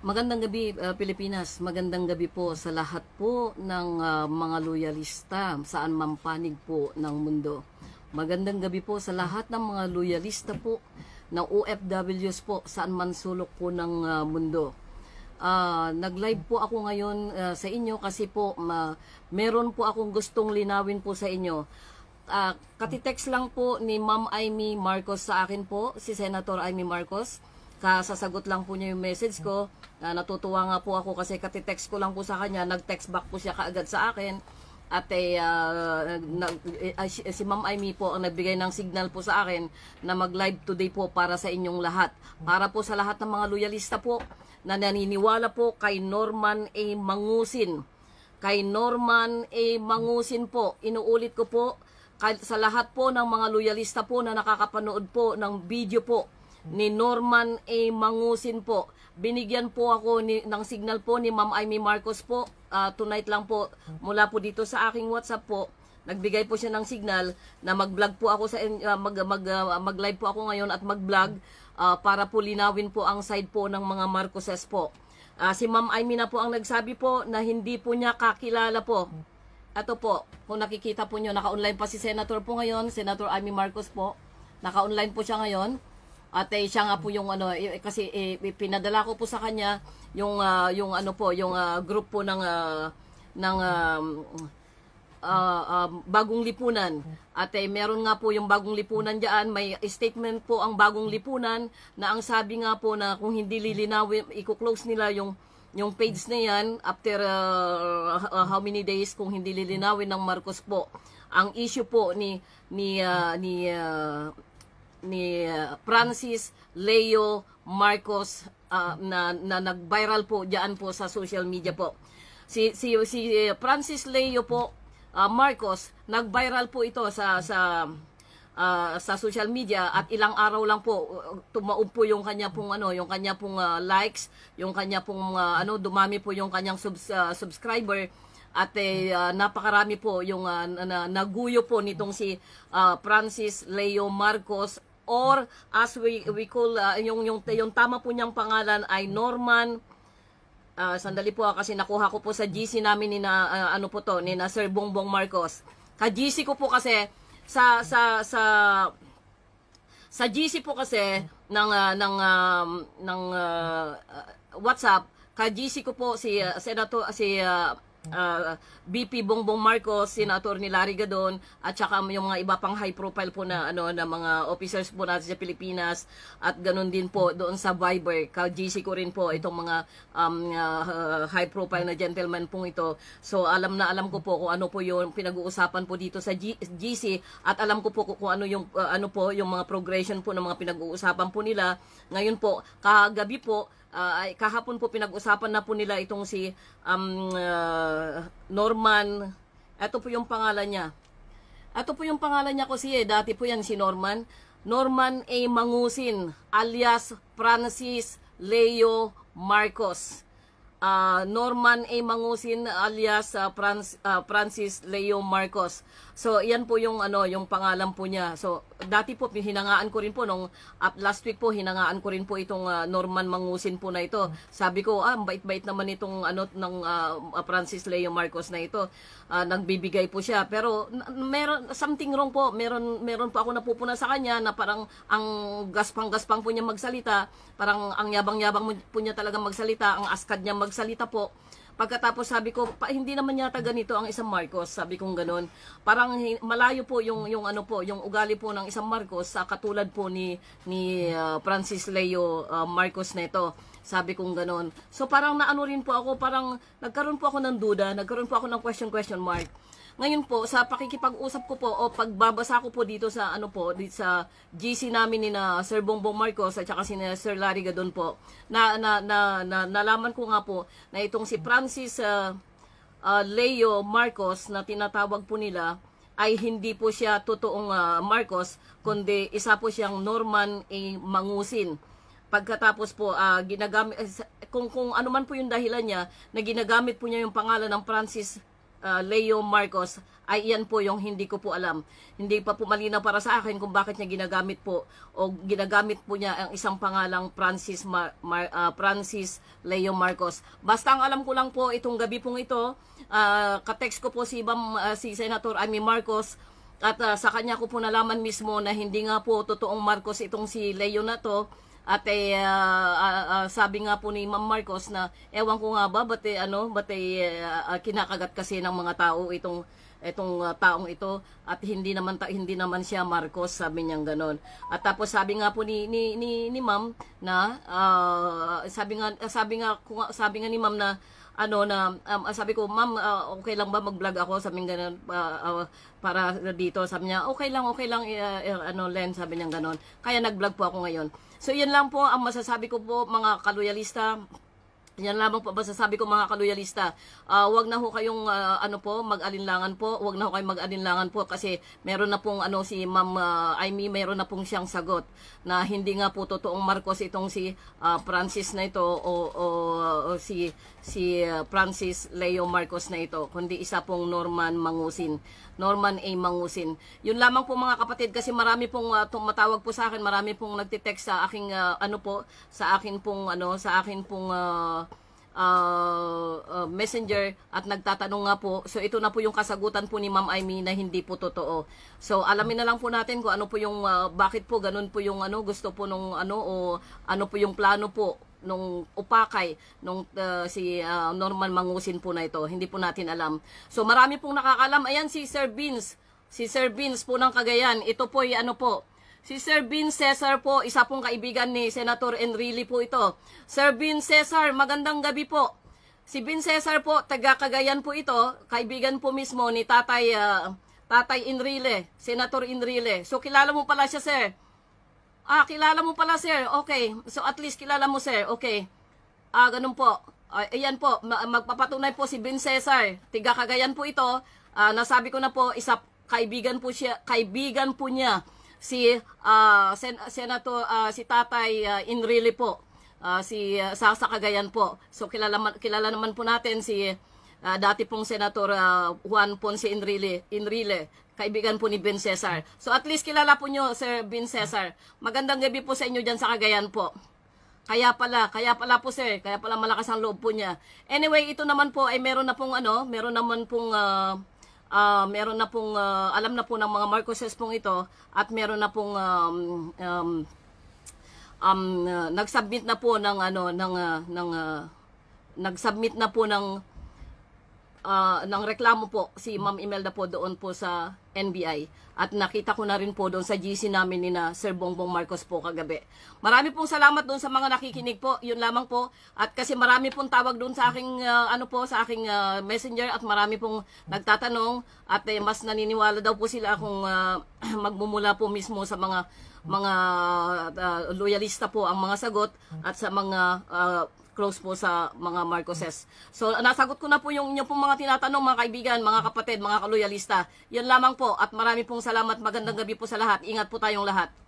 Magandang gabi uh, Pilipinas, magandang gabi po sa lahat po ng uh, mga loyalista saan mampanig po ng mundo. Magandang gabi po sa lahat ng mga loyalista po ng OFWs po saan man sulok po ng uh, mundo. Uh, Nag-live po ako ngayon uh, sa inyo kasi po ma meron po akong gustong linawin po sa inyo uh, katitext lang po ni Ma'am Amy Marcos sa akin po, si Senator Amy Marcos. Kasasagot lang po niya yung message ko. Uh, natutuwa nga po ako kasi katitext ko lang po sa kanya. Nag-text back po siya kaagad sa akin. At eh, uh, ah, na, eh, si Ma'am Amy po ang nagbigay ng signal po sa akin na mag-live today po para sa inyong lahat. Para po sa lahat ng mga loyalista po na naniniwala po kay Norman A. Mangusin. Kay Norman A. Mangusin po. Inuulit ko po kahit sa lahat po ng mga loyalista po na nakakapanood po ng video po ni Norman A. Mangusin po. Binigyan po ako ni, ng signal po ni Ma'am Amy Marcos po uh, tonight lang po mula po dito sa aking WhatsApp po. Nagbigay po siya ng signal na mag-vlog po ako sa uh, mag mag uh, mag-live po ako ngayon at mag-vlog uh, para po linawin po ang side po ng mga Marcoses po. Uh, si Ma'am Amy na po ang nagsabi po na hindi po niya kakilala po Ato po, kung nakikita po nyo, naka-online pa si Senator po ngayon, Senator Amy Marcos po. Naka-online po siya ngayon. At eh, siya nga po yung ano eh, eh kasi eh, eh, pinadala ko po sa kanya yung uh, yung ano po yung uh, group po ng uh, ng um, uh, uh, bagong lipunan. At eh, meron nga po yung bagong lipunan diyan, may statement po ang bagong lipunan na ang sabi nga po na kung hindi lilinawin, i-close nila yung yung page na yan, after uh, uh, how many days kung hindi lilinawin ng Marcos po, ang issue po ni ni uh, ni uh, ni uh, Francis Leo Marcos uh, na, na nag-viral po diyan po sa social media po. Si si si Francis Leo po uh, Marcos nag-viral po ito sa sa uh, sa social media at ilang araw lang po tumaob po yung kanya pong ano yung kanya pong uh, likes yung kanya pong uh, ano dumami po yung kanyang subs, uh, subscriber at eh, uh, napakarami po yung uh, na, naguyo po nitong si uh, Francis Leo Marcos or as we we call uh, yung yung yung tama po niyang pangalan ay Norman uh, sandali po kasi nakuha ko po sa GC namin ni na, uh, ano po to ni na Sir Bongbong Marcos. Ka GC ko po kasi sa sa sa sa GC po kasi ng uh, ng um, ng uh, WhatsApp ka GC ko po si uh, Senator si uh, uh, ah, BP Bongbong Marcos, Senator ni Larry Gadon at saka yung mga iba pang high profile po na ano na mga officers po natin sa Pilipinas at ganun din po doon sa Viber. Kal GC ko rin po itong mga um, uh, high profile na gentleman pong ito. So alam na alam ko po kung ano po yung pinag-uusapan po dito sa G GC at alam ko po kung ano yung uh, ano po yung mga progression po ng mga pinag-uusapan po nila. Ngayon po kagabi po Uh, kahapon po pinag-usapan na po nila itong si um, uh, Norman. Ito po yung pangalan niya. Ito po yung pangalan niya kasi eh. Dati po yan si Norman. Norman A. Mangusin alias Francis Leo Marcos. Uh, Norman A. Mangusin alias uh, Francis, uh, Francis Leo Marcos. So, yan po yung, ano, yung pangalan po niya. So, dati po, hinangaan ko rin po, nung up last week po, hinangaan ko rin po itong uh, Norman Mangusin po na ito. Sabi ko, ah, bait-bait naman itong, ano, ng uh, Francis Leo Marcos na ito. Uh, nagbibigay po siya. Pero, meron, something wrong po. Meron, meron po ako napupuna sa kanya na parang ang gaspang-gaspang po niya magsalita. Parang ang yabang-yabang po niya talaga magsalita. Ang askad niya magsalita po. Pagkatapos sabi ko, pa, hindi naman yata ganito ang isang Marcos, sabi kong ganun. Parang malayo po yung yung ano po, yung ugali po ng isang Marcos sa katulad po ni ni uh, Francis Leo uh, Marcos nito. Sabi kong ganun. So parang naano rin po ako, parang nagkaroon po ako ng duda, nagkaroon po ako ng question question mark. Ngayon po, sa pakikipag-usap ko po, o pagbabasa ko po dito sa, ano po, dito sa GC namin ni na Sir Bongbong Marcos at saka si na Sir Larry Gadon po, na, na, na, na, nalaman ko nga po na itong si Francis uh, uh, Leo Marcos na tinatawag po nila, ay hindi po siya totoong uh, Marcos, kundi isa po siyang Norman A. Mangusin. Pagkatapos po, uh, ginagamit, eh, kung, kung ano man po yung dahilan niya, na ginagamit po niya yung pangalan ng Francis uh, Leo Marcos ay iyan po yung hindi ko po alam. Hindi pa po malinaw para sa akin kung bakit niya ginagamit po o ginagamit po niya ang isang pangalang Francis Mar Mar uh, Francis Leo Marcos. Basta ang alam ko lang po itong gabi pong ito, uh, ka-text ko po si Bam, uh, si Senator Amy Marcos at uh, sa kanya ko po nalaman mismo na hindi nga po totoong Marcos itong si Leo na to at eh, uh, uh, uh, sabi nga po ni Ma'am Marcos na ewan ko nga ba ba't eh, ano, ba't eh, uh, kinakagat kasi ng mga tao itong itong uh, taong ito at hindi naman ta, hindi naman siya Marcos sabi niya ganon at tapos sabi nga po ni ni ni, ni ma'am na uh, sabi nga sabi nga sabi nga ni ma'am na ano na um, ah, sabi ko ma'am uh, okay lang ba mag-vlog ako sa ganun uh, uh, para dito sabi niya okay lang okay lang uh, uh, ano Len sabi niya ganun kaya nag-vlog po ako ngayon so yan lang po ang masasabi ko po mga kaloyalista yan lamang po masasabi ko mga kaloyalista. Uh, ah, wag na ho kayong uh, ano po mag-alinlangan po, wag na ho kayong mag-alinlangan po kasi meron na pong ano si Ma'am uh, Amy, meron na pong siyang sagot na hindi nga po totoong Marcos itong si uh, Francis na ito o, o, o si si uh, Francis Leo Marcos na ito, kundi isa pong Norman Mangusin, Norman A Mangusin. Yun lamang po mga kapatid kasi marami pong uh, tumatawag po sa akin, marami pong nagte-text sa aking uh, ano po, sa akin pong ano, sa akin pong uh, uh, uh, messenger at nagtatanong nga po. So ito na po yung kasagutan po ni Ma'am Amy na hindi po totoo. So alamin na lang po natin kung ano po yung uh, bakit po ganun po yung ano gusto po nung ano o ano po yung plano po nung upakay nung uh, si uh, Norman Mangusin po na ito. Hindi po natin alam. So marami pong nakakalam. Ayan si Sir Beans. Si Sir Beans po ng Cagayan. Ito po ay ano po Si Sir Bin Cesar po, isa pong kaibigan ni Senator Enrile po ito. Sir Bin Cesar, magandang gabi po. Si Bin Cesar po, taga Cagayan po ito, kaibigan po mismo ni Tatay uh, Tatay Enrile, Senator Enrile. So kilala mo pala siya, sir. Ah, kilala mo pala, sir. Okay. So at least kilala mo, sir. Okay. Ah, ganun po. Uh, ayan po, magpapatunay po si Bin Cesar. taga Cagayan po ito. Uh, nasabi ko na po, isa kaibigan po siya, kaibigan po niya si uh, sen- senator uh, ah, si Tatay uh, ah, Inrile po, uh, si uh, Sasa Cagayan po. So kilala kilala naman po natin si uh, dati pong senator uh, Juan Ponce Enrile, Enrile, kaibigan po ni Ben Cesar. So at least kilala po niyo Sir Ben Cesar. Magandang gabi po sa inyo diyan sa Cagayan po. Kaya pala, kaya pala po sir, kaya pala malakas ang loob po niya. Anyway, ito naman po ay meron na pong ano, meron naman pong uh, uh, meron na pong, uh, alam na po ng mga Marcoses pong ito at meron na pong um, um, um, uh, nagsubmit na po ng ano ng uh, ng uh, nagsubmit na po ng uh, ng reklamo po si Ma'am Imelda po doon po sa NBI at nakita ko na rin po doon sa GC namin ni na Sir Bongbong Marcos po kagabi. Marami pong salamat doon sa mga nakikinig po. Yun lamang po. At kasi marami pong tawag doon sa aking uh, ano po sa aking uh, messenger at marami pong nagtatanong at eh, mas naniniwala daw po sila kung uh, magmumula po mismo sa mga mga uh, loyalista po ang mga sagot at sa mga uh, close po sa mga Marcoses. So nasagot ko na po yung inyong pong mga tinatanong mga kaibigan, mga kapatid, mga kaloyalista. Yan lamang po at marami pong salamat. Magandang gabi po sa lahat. Ingat po tayong lahat.